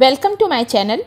Welcome to my channel.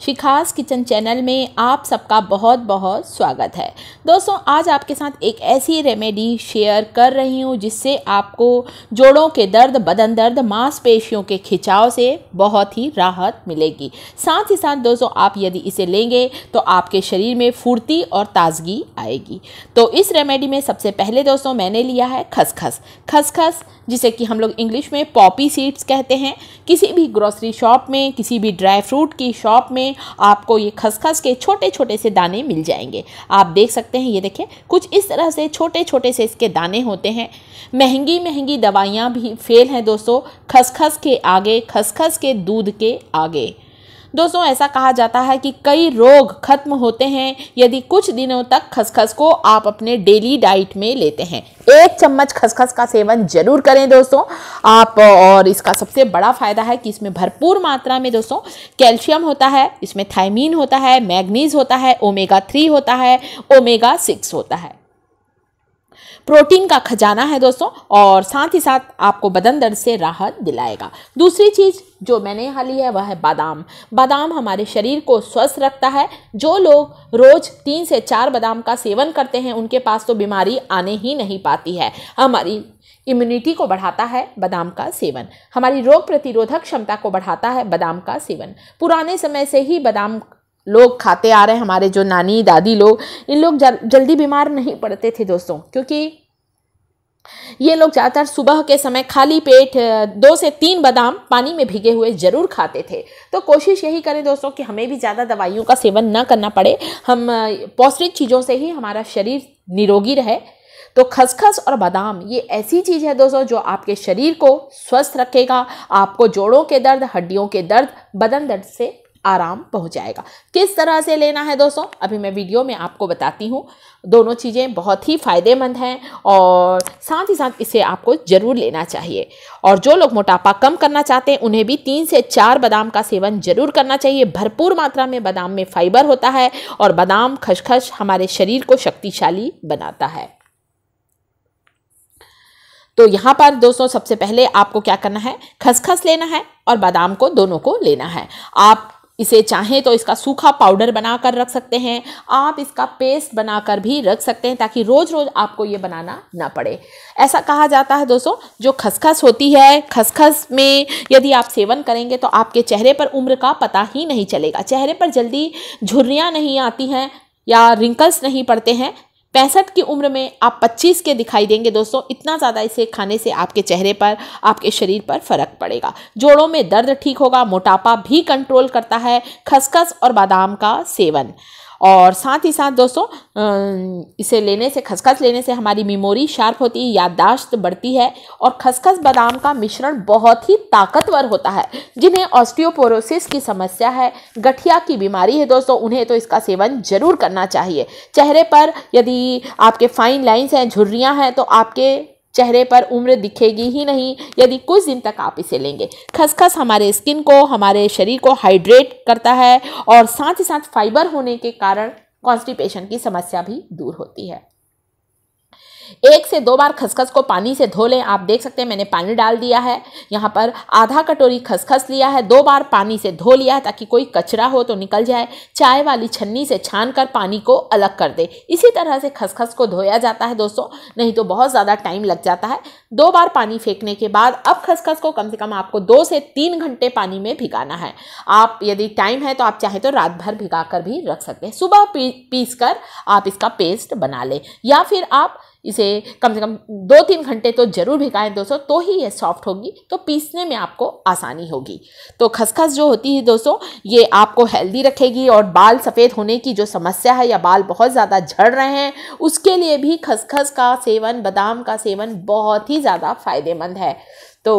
Shikha's kitchen channel में आप सबका बहुत बहुत स्वागत है दोस्तों आज आपके साथ एक ऐसी रेमेडी शेयर कर रही हूँ जिससे आपको जोड़ों के दर्द बदन दर्द मांसपेशियों के खिंचाव से बहुत ही राहत मिलेगी साथ ही साथ दोस्तों आप यदि इसे लेंगे तो आपके शरीर में फुर्ती और ताजगी आएगी तो इस रेमेडी में सबसे पहले दोस्तों मैंने लिया है खसखस खसखस जिसे कि हम लोग इंग्लिश में पॉपी सीड्स कहते हैं किसी भी ग्रोसरी शॉप में किसी भी ड्राई फ्रूट की शॉप में आपको ये खसखस के छोटे छोटे से दाने मिल जाएंगे आप देख सकते हैं ये देखें कुछ इस तरह से छोटे छोटे से इसके दाने होते हैं महंगी महंगी दवाइयाँ भी फेल हैं दोस्तों खसखस के आगे खसखस के दूध के आगे दोस्तों ऐसा कहा जाता है कि कई रोग खत्म होते हैं यदि कुछ दिनों तक खसखस को आप अपने डेली डाइट में लेते हैं एक चम्मच खसखस का सेवन जरूर करें दोस्तों आप और इसका सबसे बड़ा फ़ायदा है कि इसमें भरपूर मात्रा में दोस्तों कैल्शियम होता है इसमें थायमीन होता है मैग्नीज होता है ओमेगा थ्री होता है ओमेगा सिक्स होता है प्रोटीन का खजाना है दोस्तों और साथ ही साथ आपको बदन दर्द से राहत दिलाएगा दूसरी चीज़ जो मैंने यहाँ ली है वह है बादाम बादाम हमारे शरीर को स्वस्थ रखता है जो लोग रोज़ तीन से चार बादाम का सेवन करते हैं उनके पास तो बीमारी आने ही नहीं पाती है हमारी इम्यूनिटी को बढ़ाता है बादाम का सेवन हमारी रोग प्रतिरोधक क्षमता को बढ़ाता है बादाम का सेवन पुराने समय से ही बादाम लोग खाते आ रहे हैं हमारे जो नानी दादी लोग इन लोग जल्दी बीमार नहीं पड़ते थे दोस्तों क्योंकि ये लोग ज़्यादातर सुबह के समय खाली पेट दो से तीन बादाम पानी में भीगे हुए ज़रूर खाते थे तो कोशिश यही करें दोस्तों कि हमें भी ज़्यादा दवाइयों का सेवन ना करना पड़े हम पौष्टिक चीज़ों से ही हमारा शरीर निरोगी रहे तो खसखस और बादाम ये ऐसी चीज़ है दोस्तों जो आपके शरीर को स्वस्थ रखेगा आपको जोड़ों के दर्द हड्डियों के दर्द बदन दर्द से आराम पहुंचाएगा किस तरह से लेना है दोस्तों अभी मैं वीडियो में आपको बताती हूँ दोनों चीज़ें बहुत ही फ़ायदेमंद हैं और साथ ही साथ इसे आपको ज़रूर लेना चाहिए और जो लोग मोटापा कम करना चाहते हैं उन्हें भी तीन से चार बादाम का सेवन ज़रूर करना चाहिए भरपूर मात्रा में बादाम में फाइबर होता है और बादाम खसखस हमारे शरीर को शक्तिशाली बनाता है तो यहाँ पर दोस्तों सबसे पहले आपको क्या करना है खसखस लेना है और बादाम को दोनों को लेना है आप इसे चाहें तो इसका सूखा पाउडर बनाकर रख सकते हैं आप इसका पेस्ट बनाकर भी रख सकते हैं ताकि रोज़ रोज़ आपको ये बनाना ना पड़े ऐसा कहा जाता है दोस्तों जो खसखस होती है खसखस में यदि आप सेवन करेंगे तो आपके चेहरे पर उम्र का पता ही नहीं चलेगा चेहरे पर जल्दी झुर्रियाँ नहीं आती हैं या रिंकल्स नहीं पड़ते हैं पैंसठ की उम्र में आप 25 के दिखाई देंगे दोस्तों इतना ज़्यादा इसे खाने से आपके चेहरे पर आपके शरीर पर फ़र्क पड़ेगा जोड़ों में दर्द ठीक होगा मोटापा भी कंट्रोल करता है खसखस और बादाम का सेवन और साथ ही साथ दोस्तों इसे लेने से खसखस लेने से हमारी मेमोरी शार्प होती है याददाश्त बढ़ती है और खसखस बादाम का मिश्रण बहुत ही ताकतवर होता है जिन्हें ऑस्टियोपोरोसिस की समस्या है गठिया की बीमारी है दोस्तों उन्हें तो इसका सेवन ज़रूर करना चाहिए चेहरे पर यदि आपके फाइन लाइन्स हैं झुर्रियाँ हैं तो आपके चेहरे पर उम्र दिखेगी ही नहीं यदि कुछ दिन तक आप इसे लेंगे खसखस हमारे स्किन को हमारे शरीर को हाइड्रेट करता है और साथ ही साथ फाइबर होने के कारण कॉन्स्टिपेशन की समस्या भी दूर होती है एक से दो बार खसखस को पानी से धो लें आप देख सकते हैं मैंने पानी डाल दिया है यहाँ पर आधा कटोरी खसखस लिया है दो बार पानी से धो लिया है ताकि कोई कचरा हो तो निकल जाए चाय वाली छन्नी से छान कर पानी को अलग कर दे इसी तरह से खसखस को धोया जाता है दोस्तों नहीं तो बहुत ज़्यादा टाइम लग जाता है दो बार पानी फेंकने के बाद अब खसखस को कम से कम आपको दो से तीन घंटे पानी में भिगाना है आप यदि टाइम है तो आप चाहें तो रात भर भिगा कर भी रख सकते हैं सुबह पी, पीस कर आप इसका पेस्ट बना लें या फिर आप इसे कम से कम दो तीन घंटे तो ज़रूर भिगाएं दोस्तों तो ही ये सॉफ्ट होगी तो पीसने में आपको आसानी होगी तो खसखस जो होती है दोस्तों ये आपको हेल्दी रखेगी और बाल सफ़ेद होने की जो समस्या है या बाल बहुत ज़्यादा झड़ रहे हैं उसके लिए भी खसखस का सेवन बादाम का सेवन बहुत ही ज़्यादा फ़ायदेमंद है तो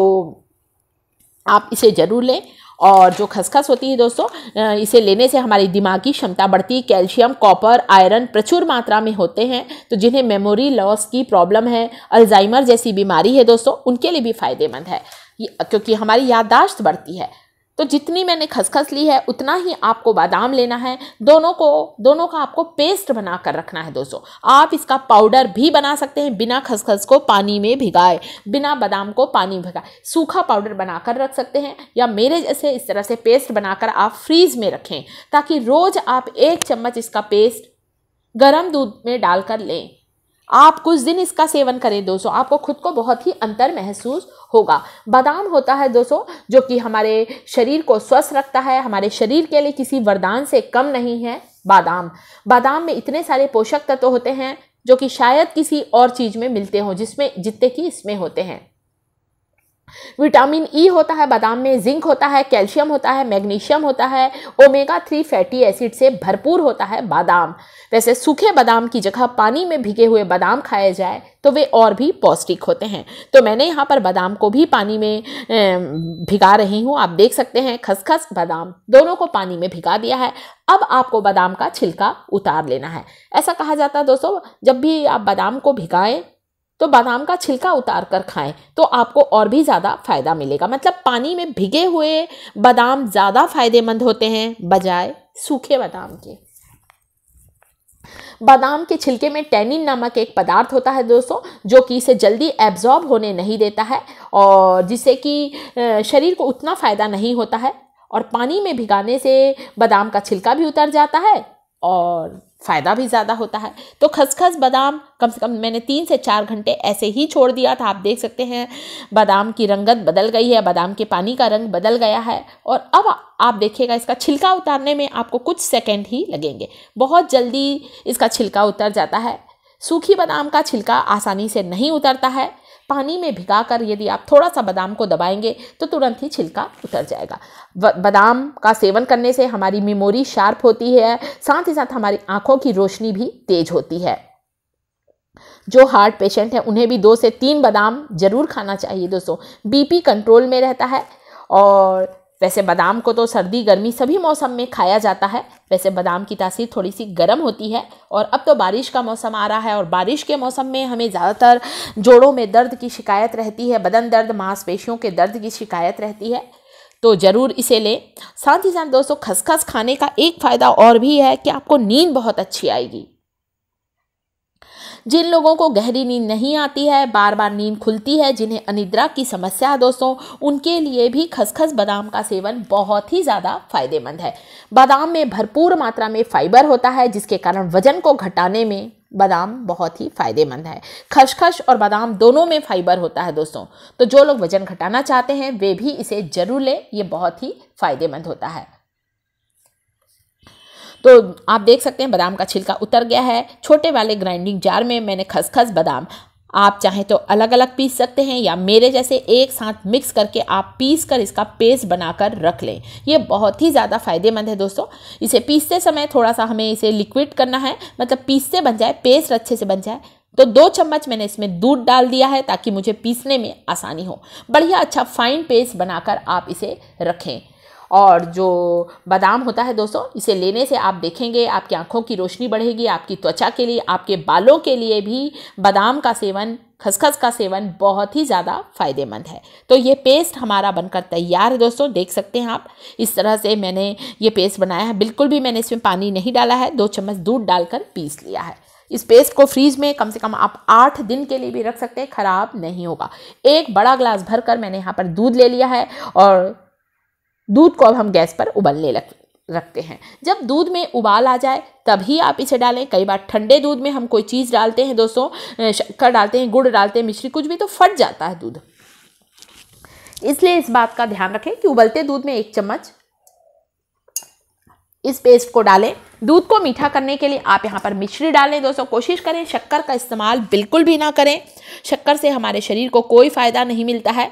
आप इसे ज़रूर लें और जो खसखस होती है दोस्तों इसे लेने से हमारी दिमागी क्षमता बढ़ती कैल्शियम कॉपर आयरन प्रचुर मात्रा में होते हैं तो जिन्हें मेमोरी लॉस की प्रॉब्लम है अल्जाइमर जैसी बीमारी है दोस्तों उनके लिए भी फ़ायदेमंद है क्योंकि हमारी याददाश्त बढ़ती है तो जितनी मैंने खसखस ली है उतना ही आपको बादाम लेना है दोनों को दोनों का आपको पेस्ट बना कर रखना है दोस्तों आप इसका पाउडर भी बना सकते हैं बिना खसखस को पानी में भिगाए बिना बादाम को पानी में भिगाए सूखा पाउडर बना कर रख सकते हैं या मेरे जैसे इस तरह से पेस्ट बनाकर आप फ्रीज में रखें ताकि रोज़ आप एक चम्मच इसका पेस्ट गर्म दूध में डालकर लें आप कुछ दिन इसका सेवन करें दोस्तों आपको खुद को बहुत ही अंतर महसूस होगा बादाम होता है दोस्तों जो कि हमारे शरीर को स्वस्थ रखता है हमारे शरीर के लिए किसी वरदान से कम नहीं है बादाम बादाम में इतने सारे पोषक तत्व होते हैं जो कि शायद किसी और चीज़ में मिलते हों जिसमें जितने कि इसमें होते हैं विटामिन ई e होता है बादाम में जिंक होता है कैल्शियम होता है मैग्नीशियम होता है ओमेगा थ्री फैटी एसिड से भरपूर होता है बादाम वैसे सूखे बादाम की जगह पानी में भिगे हुए बादाम खाए जाए तो वे और भी पौष्टिक होते हैं तो मैंने यहाँ पर बादाम को भी पानी में भिगा रही हूँ आप देख सकते हैं खसखस बादाम दोनों को पानी में भिगा दिया है अब आपको बादाम का छिलका उतार लेना है ऐसा कहा जाता है दोस्तों जब भी आप बादाम को भिगाएं तो बादाम का छिलका उतार कर खाएं तो आपको और भी ज़्यादा फ़ायदा मिलेगा मतलब पानी में भिगे हुए बादाम ज़्यादा फायदेमंद होते हैं बजाय सूखे बादाम के बादाम के छिलके में टैनिन नामक एक पदार्थ होता है दोस्तों जो कि इसे जल्दी एब्जॉर्ब होने नहीं देता है और जिससे कि शरीर को उतना फ़ायदा नहीं होता है और पानी में भिगाने से बादाम का छिलका भी उतर जाता है और फ़ायदा भी ज़्यादा होता है तो खसखस बादाम कम से कम मैंने तीन से चार घंटे ऐसे ही छोड़ दिया था आप देख सकते हैं बादाम की रंगत बदल गई है बादाम के पानी का रंग बदल गया है और अब आप देखिएगा इसका छिलका उतारने में आपको कुछ सेकेंड ही लगेंगे बहुत जल्दी इसका छिलका उतर जाता है सूखी बादाम का छिलका आसानी से नहीं उतरता है पानी में भिगा कर यदि आप थोड़ा सा बादाम को दबाएंगे तो तुरंत ही छिलका उतर जाएगा बादाम का सेवन करने से हमारी मेमोरी शार्प होती है साथ ही साथ हमारी आँखों की रोशनी भी तेज होती है जो हार्ट पेशेंट है उन्हें भी दो से तीन बादाम ज़रूर खाना चाहिए दोस्तों बीपी कंट्रोल में रहता है और वैसे बादाम को तो सर्दी गर्मी सभी मौसम में खाया जाता है वैसे बादाम की तासीर थोड़ी सी गर्म होती है और अब तो बारिश का मौसम आ रहा है और बारिश के मौसम में हमें ज़्यादातर जोड़ों में दर्द की शिकायत रहती है बदन दर्द मांसपेशियों के दर्द की शिकायत रहती है तो ज़रूर इसे लें साथ ही साथ दोस्तों खसखस खाने का एक फ़ायदा और भी है कि आपको नींद बहुत अच्छी आएगी जिन लोगों को गहरी नींद नहीं आती है बार बार नींद खुलती है जिन्हें अनिद्रा की समस्या है दोस्तों उनके लिए भी खसखस बादाम का सेवन बहुत ही ज़्यादा फायदेमंद है बादाम में भरपूर मात्रा में फाइबर होता है जिसके कारण वजन को घटाने में बादाम बहुत ही फायदेमंद है खसखस और बादाम दोनों में फाइबर होता है दोस्तों तो जो लोग वजन घटाना चाहते हैं वे भी इसे जरूर लें ये बहुत ही फायदेमंद होता है तो आप देख सकते हैं बादाम का छिलका उतर गया है छोटे वाले ग्राइंडिंग जार में मैंने खसखस बादाम आप चाहें तो अलग अलग पीस सकते हैं या मेरे जैसे एक साथ मिक्स करके आप पीस कर इसका पेस्ट बनाकर रख लें ये बहुत ही ज़्यादा फायदेमंद है दोस्तों इसे पीसते समय थोड़ा सा हमें इसे लिक्विड करना है मतलब पीसते बन जाए पेस्ट अच्छे से बन जाए तो दो चम्मच मैंने इसमें दूध डाल दिया है ताकि मुझे पीसने में आसानी हो बढ़िया अच्छा फाइन पेस्ट बनाकर आप इसे रखें और जो बादाम होता है दोस्तों इसे लेने से आप देखेंगे आपकी आँखों की रोशनी बढ़ेगी आपकी त्वचा के लिए आपके बालों के लिए भी बादाम का सेवन खसखस का सेवन बहुत ही ज़्यादा फायदेमंद है तो ये पेस्ट हमारा बनकर तैयार है दोस्तों देख सकते हैं आप इस तरह से मैंने ये पेस्ट बनाया है बिल्कुल भी मैंने इसमें पानी नहीं डाला है दो चम्मच दूध डालकर पीस लिया है इस पेस्ट को फ्रीज में कम से कम आप आठ दिन के लिए भी रख सकते हैं ख़राब नहीं होगा एक बड़ा ग्लास भर कर मैंने यहाँ पर दूध ले लिया है और दूध को अब हम गैस पर उबलने लग रखते हैं जब दूध में उबाल आ जाए तभी आप इसे डालें कई बार ठंडे दूध में हम कोई चीज़ डालते हैं दोस्तों शक्कर डालते हैं गुड़ डालते हैं मिश्री कुछ भी तो फट जाता है दूध इसलिए इस बात का ध्यान रखें कि उबलते दूध में एक चम्मच इस पेस्ट को डालें दूध को मीठा करने के लिए आप यहाँ पर मिश्री डालें दोस्तों कोशिश करें शक्कर का इस्तेमाल बिल्कुल भी ना करें शक्कर से हमारे शरीर को कोई फ़ायदा नहीं मिलता है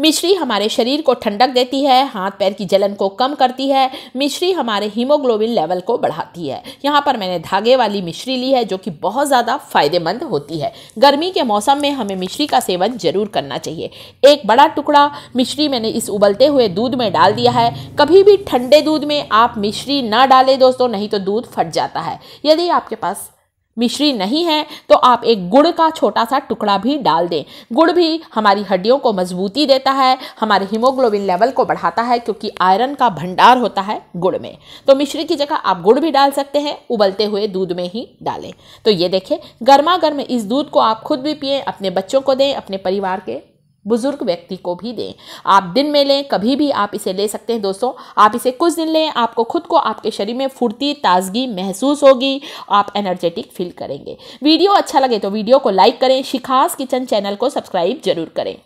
मिश्री हमारे शरीर को ठंडक देती है हाथ पैर की जलन को कम करती है मिश्री हमारे हीमोग्लोबिन लेवल को बढ़ाती है यहाँ पर मैंने धागे वाली मिश्री ली है जो कि बहुत ज़्यादा फायदेमंद होती है गर्मी के मौसम में हमें मिश्री का सेवन जरूर करना चाहिए एक बड़ा टुकड़ा मिश्री मैंने इस उबलते हुए दूध में डाल दिया है कभी भी ठंडे दूध में आप मिश्री ना डालें दोस्तों नहीं तो दूध फट जाता है यदि आपके पास मिश्री नहीं है तो आप एक गुड़ का छोटा सा टुकड़ा भी डाल दें गुड़ भी हमारी हड्डियों को मजबूती देता है हमारे हीमोग्लोबिन लेवल को बढ़ाता है क्योंकि आयरन का भंडार होता है गुड़ में तो मिश्री की जगह आप गुड़ भी डाल सकते हैं उबलते हुए दूध में ही डालें तो ये देखें गर्मा गर्म इस दूध को आप खुद भी पिए अपने बच्चों को दें अपने परिवार के बुज़ुर्ग व्यक्ति को भी दें आप दिन में लें कभी भी आप इसे ले सकते हैं दोस्तों आप इसे कुछ दिन लें आपको खुद को आपके शरीर में फुर्ती ताजगी महसूस होगी आप एनर्जेटिक फील करेंगे वीडियो अच्छा लगे तो वीडियो को लाइक करें शिखास किचन चैनल को सब्सक्राइब जरूर करें